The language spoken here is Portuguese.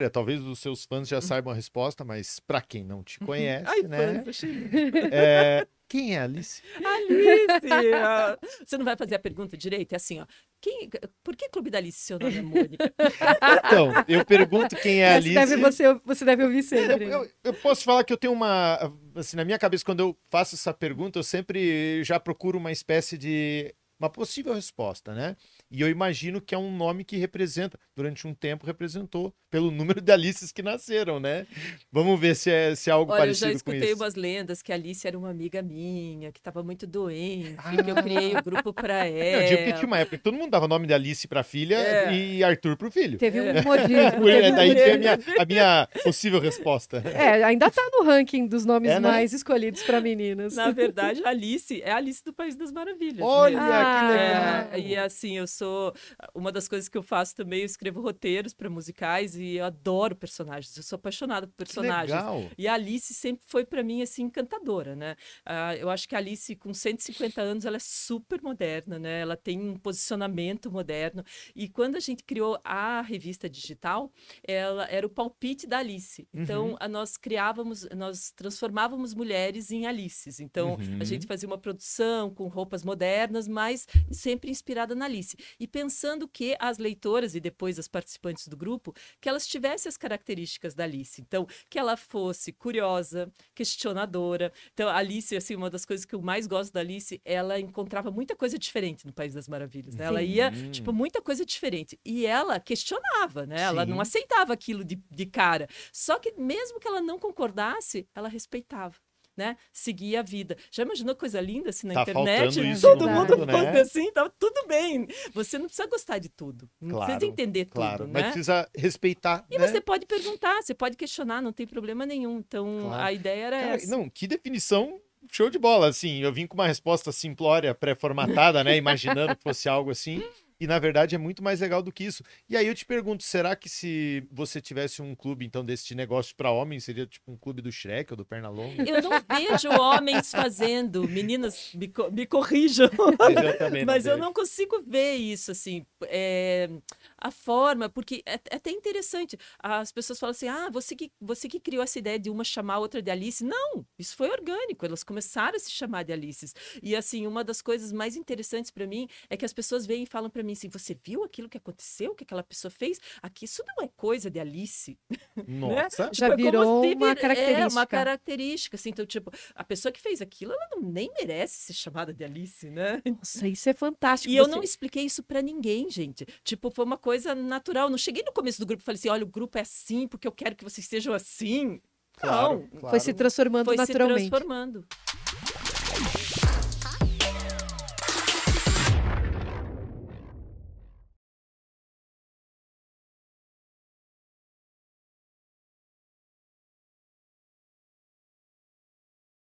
É, talvez os seus fãs já hum. saibam a resposta, mas para quem não te uhum. conhece, Ai, né? É, quem é Alice? Alice! Ah, você não vai fazer a pergunta direito? É assim, ó. Quem, por que Clube da Alice seu nome é Mônica? Então, eu pergunto quem é Alice. Deve, você, você deve ouvir sempre. Eu, eu, eu, posso falar que eu tenho uma. Assim, na minha cabeça, quando eu faço essa pergunta, eu sempre já procuro uma espécie de uma possível resposta, né? E eu imagino que é um nome que representa, durante um tempo representou, pelo número de Alices que nasceram, né? Vamos ver se é, se é algo Olha, parecido com isso. eu já escutei umas lendas que a Alice era uma amiga minha, que estava muito doente, ah. que eu ah. criei o um grupo para ela. Eu digo que tinha uma época que todo mundo dava o nome de Alice para filha é. e Arthur para o filho. Teve um é. modismo. É. Daí tinha tem a minha, a minha possível resposta. É, ainda está no ranking dos nomes é, né? mais escolhidos para meninas. Na verdade, Alice é a Alice do País das Maravilhas. Né? Olha! Né? Ah, ah, é, e assim, eu sou. Uma das coisas que eu faço também, eu escrevo roteiros para musicais e eu adoro personagens. Eu sou apaixonada por personagens. E a Alice sempre foi para mim, assim, encantadora, né? Uh, eu acho que a Alice, com 150 anos, ela é super moderna, né? Ela tem um posicionamento moderno. E quando a gente criou a revista digital, ela era o palpite da Alice. Então, uhum. nós criávamos, nós transformávamos mulheres em Alices. Então, uhum. a gente fazia uma produção com roupas modernas, mas mas sempre inspirada na Alice. E pensando que as leitoras e depois as participantes do grupo, que elas tivessem as características da Alice. Então, que ela fosse curiosa, questionadora. Então, a Alice, assim, uma das coisas que eu mais gosto da Alice, ela encontrava muita coisa diferente no País das Maravilhas, né? Ela ia, tipo, muita coisa diferente. E ela questionava, né? Sim. Ela não aceitava aquilo de, de cara. Só que mesmo que ela não concordasse, ela respeitava né, seguir a vida. Já imaginou coisa linda assim na tá internet? Né? Todo mundo fosse né? assim, tá tudo bem. Você não precisa gostar de tudo, não claro, precisa entender claro, tudo, né? Mas precisa respeitar. E né? você pode perguntar, você pode questionar, não tem problema nenhum. Então claro. a ideia era Cara, essa. Não, que definição show de bola, assim. Eu vim com uma resposta simplória, pré-formatada, né? Imaginando que fosse algo assim. E na verdade é muito mais legal do que isso. E aí eu te pergunto, será que se você tivesse um clube então desse de negócio para homens, seria tipo um clube do Shrek ou do Pernalonga? Eu não vejo homens fazendo. Meninas, me, co me corrijam. Mas, eu não, mas eu não consigo ver isso assim. É a forma, porque é, é, até interessante. As pessoas falam assim: ah, você que, você que criou essa ideia de uma chamar a outra de Alice. Não, isso foi orgânico. Elas começaram a se chamar de Alice E assim, uma das coisas mais interessantes para mim é que as pessoas vêm e falam para mim assim: você viu aquilo que aconteceu, que aquela pessoa fez? Aqui isso não é coisa de Alice. Né? Nossa, né? já tipo, virou é uma característica. É uma característica, assim. Então, tipo, a pessoa que fez aquilo, ela não, nem merece ser chamada de Alice, né? Nossa, isso é fantástico. E você... eu não expliquei isso para ninguém, gente. Tipo, foi uma coisa coisa natural. Não cheguei no começo do grupo e falei assim: olha, o grupo é assim porque eu quero que vocês sejam assim. Claro, não. Claro. Foi se transformando Foi naturalmente. Foi se transformando.